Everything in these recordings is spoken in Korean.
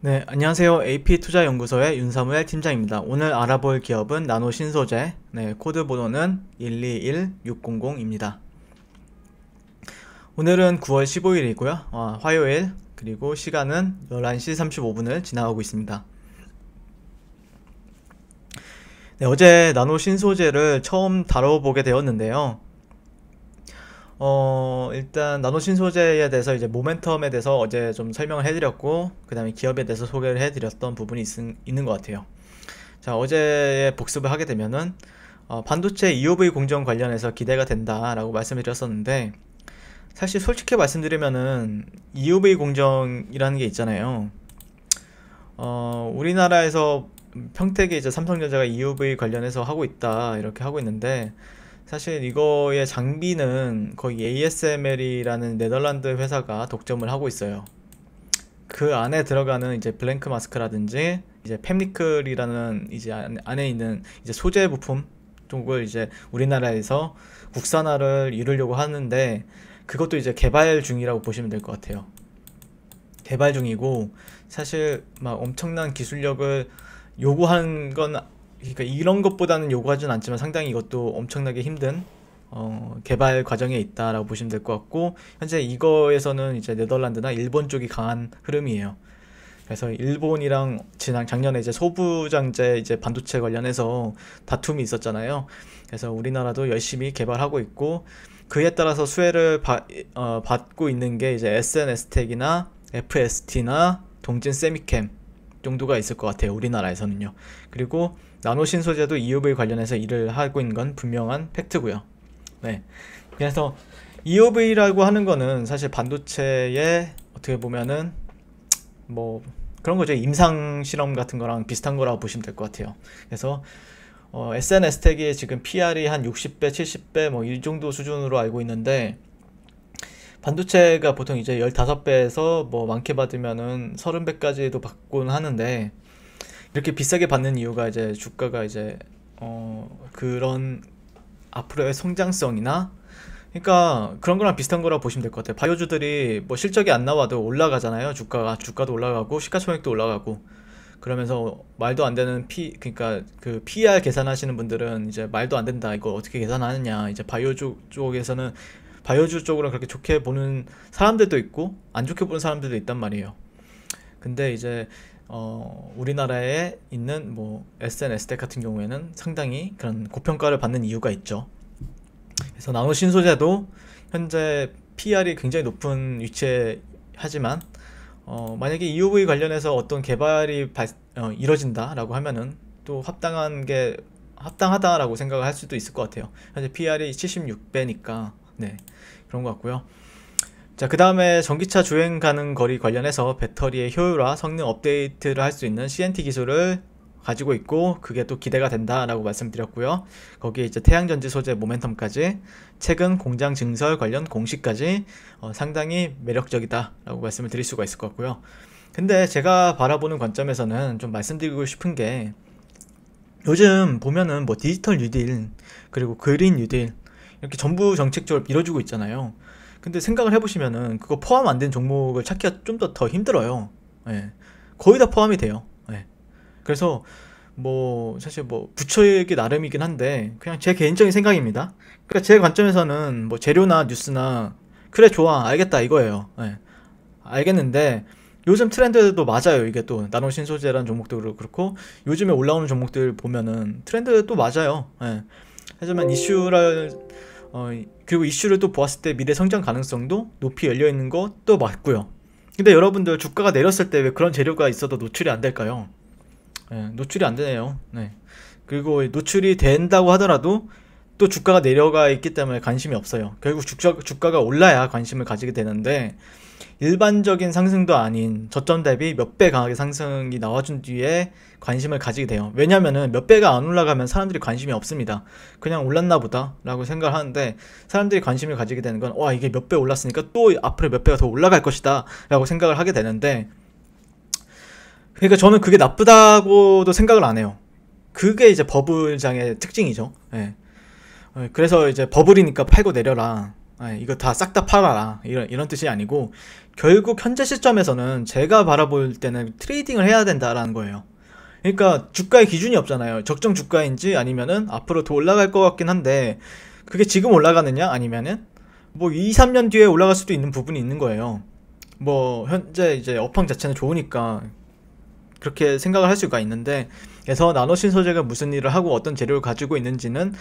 네, 안녕하세요. AP투자연구소의 윤사무엘 팀장입니다. 오늘 알아볼 기업은 나노신소재, 네, 코드 번호는 121600입니다. 오늘은 9월 15일이고요. 아, 어, 화요일, 그리고 시간은 11시 35분을 지나가고 있습니다. 네, 어제 나노신소재를 처음 다뤄보게 되었는데요. 어, 일단 나노신 소재에 대해서 이제 모멘텀에 대해서 어제 좀 설명을 해드렸고, 그 다음에 기업에 대해서 소개를 해드렸던 부분이 있, 있는 것 같아요. 자, 어제 복습을 하게 되면은, 어, 반도체 EOV 공정 관련해서 기대가 된다라고 말씀을 드렸었는데, 사실 솔직히 말씀드리면은, EOV 공정이라는 게 있잖아요. 어, 우리나라에서 평택에 이제 삼성전자가 e o v 관련해서 하고 있다 이렇게 하고 있는데 사실 이거의 장비는 거의 ASML이라는 네덜란드 회사가 독점을 하고 있어요. 그 안에 들어가는 이제 블랭크 마스크라든지 이제 팹리클이라는 이제 안에 있는 이제 소재 부품 쪽을 이제 우리나라에서 국산화를 이루려고 하는데 그것도 이제 개발 중이라고 보시면 될 것 같아요. 개발 중이고 사실 막 엄청난 기술력을 요구한 건 그러니까 이런 것보다는 요구하진 않지만 상당히 이것도 엄청나게 힘든 어, 개발 과정에 있다라고 보시면 될 것 같고 현재 이거에서는 이제 네덜란드나 일본 쪽이 강한 흐름이에요. 그래서 일본이랑 지난 작년에 이제 소부장제 이제 반도체 관련해서 다툼이 있었잖아요. 그래서 우리나라도 열심히 개발하고 있고 그에 따라서 수혜를 바, 어, 받고 있는 게 이제 SNS텍이나 FST나 동진 세미캠 정도가 있을 것 같아요. 우리나라에서는요. 그리고 나노신 소재도 EUV 관련해서 일을 하고 있는 건 분명한 팩트고요. 네. 그래서 EUV라고 하는 거는 사실 반도체에 어떻게 보면은 뭐 그런 거죠. 임상 실험 같은 거랑 비슷한 거라고 보시면 될 것 같아요. 그래서 어, SNS 태기에 지금 PR이 한 60배, 70배 뭐 이 정도 수준으로 알고 있는데 반도체가 보통 이제 15배에서 뭐 많게 받으면은 30배까지도 받곤 하는데 이렇게 비싸게 받는 이유가 이제 주가가 이제 어 그런 앞으로의 성장성이나 그러니까 그런 거랑 비슷한 거라 고 보시면 될 것 같아요. 바이오주들이 뭐 실적이 안 나와도 올라가잖아요. 주가가 주가도 올라가고 시가총액도 올라가고 그러면서 말도 안 되는 피 그러니까 그 PR 계산하시는 분들은 이제 말도 안 된다. 이거 어떻게 계산하느냐. 이제 바이오주 쪽에서는 바이오주 쪽으로 그렇게 좋게 보는 사람들도 있고 안 좋게 보는 사람들도 있단 말이에요. 근데 이제 어, 우리나라에 있는 뭐 SNS 덱 같은 경우에는 상당히 그런 고평가를 받는 이유가 있죠. 그래서 나노 신소재도 현재 PR이 굉장히 높은 위치에 하지만 어, 만약에 EUV 관련해서 어떤 개발이 발, 어, 이뤄진다라고 하면은 또 합당한 게 합당하다라고 생각을 할 수도 있을 것 같아요. 현재 PR이 76배니까 네 그런 것 같고요. 자, 그 다음에 전기차 주행 가능 거리 관련해서 배터리의 효율화, 성능 업데이트를 할 수 있는 CNT 기술을 가지고 있고 그게 또 기대가 된다라고 말씀드렸고요. 거기에 이제 태양전지 소재 모멘텀까지 최근 공장 증설 관련 공시까지 어, 상당히 매력적이다라고 말씀을 드릴 수가 있을 것 같고요. 근데 제가 바라보는 관점에서는 좀 말씀드리고 싶은 게 요즘 보면은 뭐 디지털 뉴딜 그리고 그린 뉴딜 이렇게 전부 정책적으로 밀어주고 있잖아요. 근데 생각을 해보시면은 그거 포함 안 된 종목을 찾기가 좀 더더 더 힘들어요. 예. 거의 다 포함이 돼요. 예. 그래서 뭐 사실 뭐 부처에게 나름이긴 한데 그냥 제 개인적인 생각입니다. 그러니까 제 관점에서는 뭐 재료나 뉴스나 그래 좋아 알겠다 이거예요. 예. 알겠는데 요즘 트렌드도 맞아요. 이게 또 나노 신소재라는 종목도 그렇고 요즘에 올라오는 종목들 보면은 트렌드도 맞아요. 예. 하지만 이슈랄 어, 그리고 이슈를 또 보았을 때 미래 성장 가능성도 높이 열려있는 것도 맞고요. 근데 여러분들 주가가 내렸을 때 왜 그런 재료가 있어도 노출이 안 될까요? 네, 노출이 안 되네요. 네. 그리고 노출이 된다고 하더라도 또 주가가 내려가 있기 때문에 관심이 없어요. 결국 주가, 주가가 올라야 관심을 가지게 되는데 일반적인 상승도 아닌 저점 대비 몇 배 강하게 상승이 나와준 뒤에 관심을 가지게 돼요. 왜냐면은 몇 배가 안 올라가면 사람들이 관심이 없습니다. 그냥 올랐나 보다 라고 생각을 하는데 사람들이 관심을 가지게 되는 건 와 이게 몇 배 올랐으니까 또 앞으로 몇 배가 더 올라갈 것이다 라고 생각을 하게 되는데 그러니까 저는 그게 나쁘다고도 생각을 안 해요. 그게 이제 버블장의 특징이죠. 예. 예 그래서 이제 버블이니까 팔고 내려라. 아, 이거 다 싹 다 팔아라 이런 이런 뜻이 아니고 결국 현재 시점에서는 제가 바라볼 때는 트레이딩을 해야 된다라는 거예요. 그러니까 주가의 기준이 없잖아요. 적정 주가인지 아니면은 앞으로 더 올라갈 것 같긴 한데 그게 지금 올라가느냐 아니면은 뭐 2, 3년 뒤에 올라갈 수도 있는 부분이 있는 거예요. 뭐 현재 이제 업황 자체는 좋으니까 그렇게 생각을 할 수가 있는데 그래서 나노신소재가 무슨 일을 하고 어떤 재료를 가지고 있는지는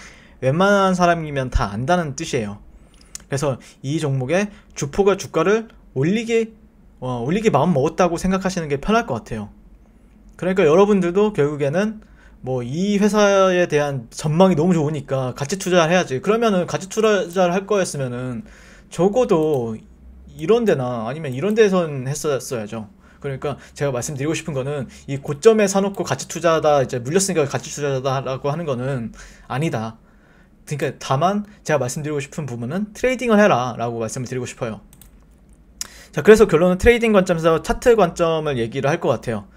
웬만한 사람이면 다 안다는 뜻이에요. 그래서 이 종목의 주포가 주가를 올리기 어, 올리기 마음 먹었다고 생각하시는 게 편할 것 같아요. 그러니까 여러분들도 결국에는 뭐 이 회사에 대한 전망이 너무 좋으니까 같이 투자를 해야지. 그러면은 같이 투자를 할 거였으면은 적어도 이런 데나 아니면 이런 데선 했었어야죠. 그러니까 제가 말씀드리고 싶은 거는 이 고점에 사놓고 같이 투자하다 이제 물렸으니까 같이 투자하다라고 하는 거는 아니다. 그러니까 다만 제가 말씀드리고 싶은 부분은 트레이딩을 해라 라고 말씀을 드리고 싶어요 자 그래서 결론은 트레이딩 관점에서 차트 관점을 얘기를 할 것 같아요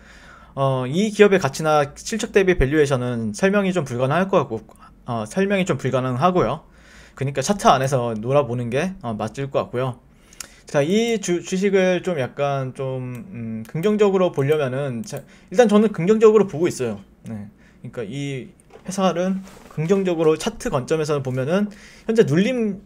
어, 이 기업의 가치나 실적 대비 밸류에이션은 설명이 좀 불가능할 것 같고 어, 설명이 좀 불가능하고요 그러니까 차트 안에서 놀아보는 게 어, 맞을 것 같고요 자, 이 주, 식을좀 약간 좀, 음, 긍정적으로 보려면은, 자, 일단 저는 긍정적으로 보고 있어요. 네. 그러니까 이, 회사를 긍정적으로 차트 관점에서 보면은 현재 눌림의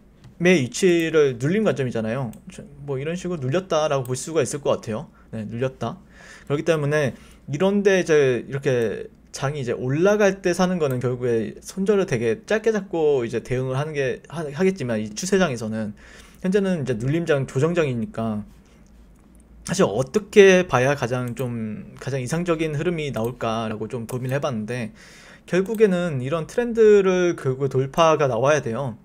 위치를 눌림 관점이잖아요. 뭐 이런 식으로 눌렸다라고 볼 수가 있을 것 같아요. 네, 눌렸다. 그렇기 때문에 이런데 이제 이렇게 장이 이제 올라갈 때 사는 거는 결국에 손절을 되게 짧게 잡고 이제 대응을 하는 게 하, 하겠지만 이 추세장에서는 현재는 이제 눌림장 조정장이니까 사실 어떻게 봐야 가장 좀 가장 이상적인 흐름이 나올까라고 좀 고민해봤는데 결국에는 이런 트렌드를 결국 돌파가 나와야 돼요.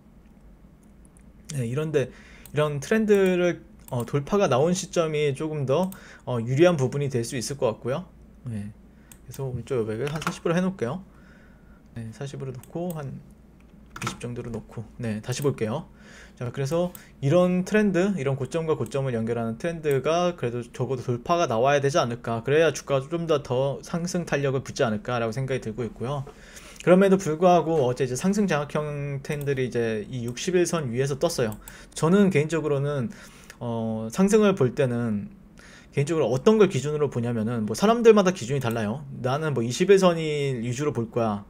네, 이런데 이런 트렌드를 어, 돌파가 나온 시점이 조금 더 어, 유리한 부분이 될 수 있을 것 같고요. 네. 그래서 오른쪽 여백을 한4 0 해놓을게요. 네, 4 0 놓고 한20 정도로 놓고 네 다시 볼게요 자 그래서 이런 트렌드 이런 고점과 고점을 연결하는 트렌드가 그래도 적어도 돌파가 나와야 되지 않을까 그래야 주가가 좀더 더 상승 탄력을 붙지 않을까 라고 생각이 들고 있고요 그럼에도 불구하고 어제 이제 상승 장악형 텐들이 이제 이 61선 위에서 떴어요 저는 개인적으로는 어, 상승을 볼 때는 개인적으로 어떤 걸 기준으로 보냐면은 뭐 사람들마다 기준이 달라요 나는 뭐 21선이 위주로 볼 거야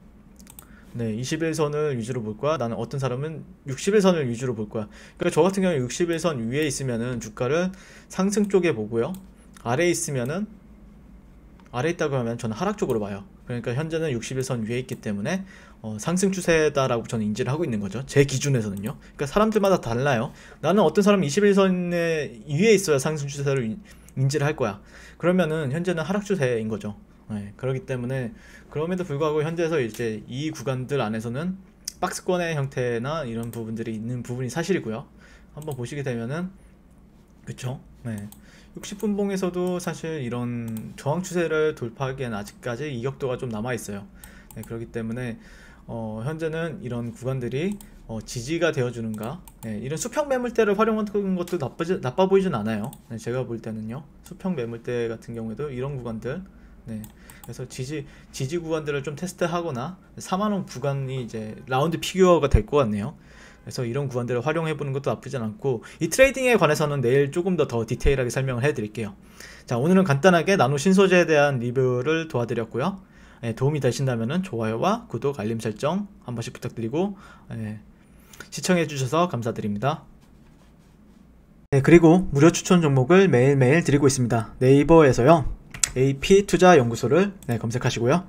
네, 21선을 위주로 볼 거야. 나는 어떤 사람은 61선을 위주로 볼 거야. 그러니까 저 같은 경우 는 61선 위에 있으면은 주가를 상승 쪽에 보고요. 아래에 있으면은 아래 있다고 하면 저는 하락 쪽으로 봐요. 그러니까 현재는 61선 위에 있기 때문에 어, 상승 추세다라고 저는 인지를 하고 있는 거죠. 제 기준에서는요. 그러니까 사람들마다 달라요. 나는 어떤 사람은 21선에 위에 있어야 상승 추세를 인지를 할 거야. 그러면은 현재는 하락 추세인 거죠. 네, 그렇기 때문에 그럼에도 불구하고 현재에서 이제 이 구간들 안에서는 박스권의 형태나 이런 부분들이 있는 부분이 사실이고요. 한번 보시게 되면은 그쵸? 네. 60분 봉에서도 사실 이런 저항 추세를 돌파하기엔 아직까지 이격도가 좀 남아 있어요. 네, 그렇기 때문에 어, 현재는 이런 구간들이 어, 지지가 되어주는가 네, 이런 수평 매물대를 활용하는 것도 나쁘지, 나빠 보이진 않아요 네, 제가 볼 때는요 수평 매물대 같은 경우에도 이런 구간들 네. 그래서 지지 지지 구간들을 좀 테스트하거나 4만 원 구간이 이제 라운드 피규어가 될 것 같네요. 그래서 이런 구간들을 활용해 보는 것도 나쁘지 않고 이 트레이딩에 관해서는 내일 조금 더 더 디테일하게 설명을 해 드릴게요. 자, 오늘은 간단하게 나노 신소재에 대한 리뷰를 도와드렸고요. 예, 도움이 되신다면 좋아요와 구독, 알림 설정 한 번씩 부탁드리고 예, 시청해 주셔서 감사드립니다. 네, 그리고 무료 추천 종목을 매일매일 드리고 있습니다. 네이버에서요. AP투자연구소를 네, 검색하시고요.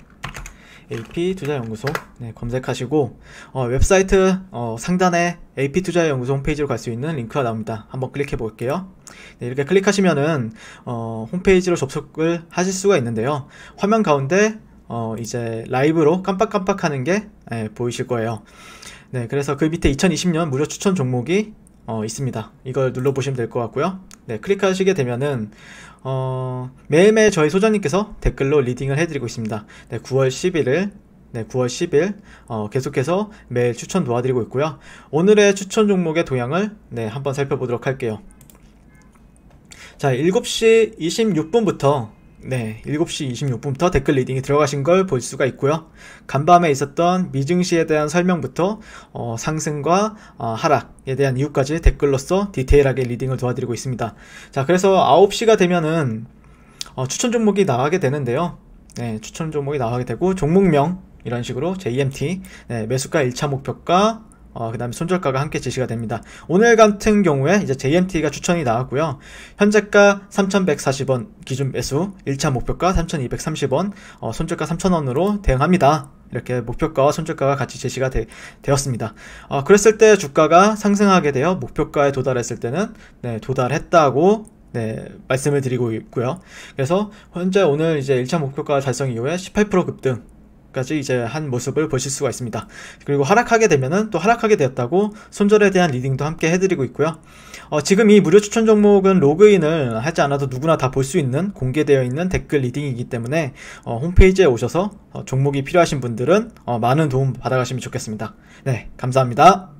AP투자연구소 네, 검색하시고 어, 웹사이트 어, 상단에 AP투자연구소 홈페이지로 갈 수 있는 링크가 나옵니다. 한번 클릭해 볼게요. 네, 이렇게 클릭하시면은 어, 홈페이지로 접속을 하실 수가 있는데요. 화면 가운데 어, 이제 라이브로 깜빡깜빡하는 게 네, 보이실 거예요. 네, 그래서 그 밑에 2020년 무료 추천 종목이 어, 있습니다. 이걸 눌러보시면 될 것 같고요. 네, 클릭하시게 되면은 어, 매일매일 저희 소장님께서 댓글로 리딩을 해드리고 있습니다. 네, 9월 10일을 네, 9월 10일 어, 계속해서 매일 추천 도와드리고 있고요. 오늘의 추천 종목의 동향을 네, 한번 살펴보도록 할게요. 자, 7시 26분부터 네, 7시 26분부터 댓글 리딩이 들어가신 걸 볼 수가 있고요. 간밤에 있었던 미증시에 대한 설명부터 어, 상승과 어, 하락에 대한 이유까지 댓글로써 디테일하게 리딩을 도와드리고 있습니다. 자, 그래서 9시가 되면은 어, 추천 종목이 나가게 되는데요. 네, 추천 종목이 나가게 되고 종목명 이런 식으로 JMT 네, 매수가 1차 목표가 어, 그 다음에 손절가가 함께 제시가 됩니다. 오늘 같은 경우에 이제 JMT가 추천이 나왔고요. 현재가 3,140원 기준 매수, 1차 목표가 3,230원, 어, 손절가 3,000원으로 대응합니다. 이렇게 목표가와 손절가가 같이 제시가 되, 었습니다 어, 그랬을 때 주가가 상승하게 되어 목표가에 도달했을 때는 네, 도달했다고 네, 말씀을 드리고 있고요. 그래서 현재 오늘 이제 1차 목표가 달성 이후에 18% 급등 까지 이제 한 모습을 보실 수가 있습니다. 그리고 하락하게 되면은 또 하락하게 되었다고 손절에 대한 리딩도 함께 해드리고 있고요. 어, 지금 이 무료 추천 종목은 로그인을 하지 않아도 누구나 다 볼 수 있는 공개되어 있는 댓글 리딩이기 때문에 어, 홈페이지에 오셔서 어, 종목이 필요하신 분들은 어, 많은 도움 받아가시면 좋겠습니다. 네, 감사합니다.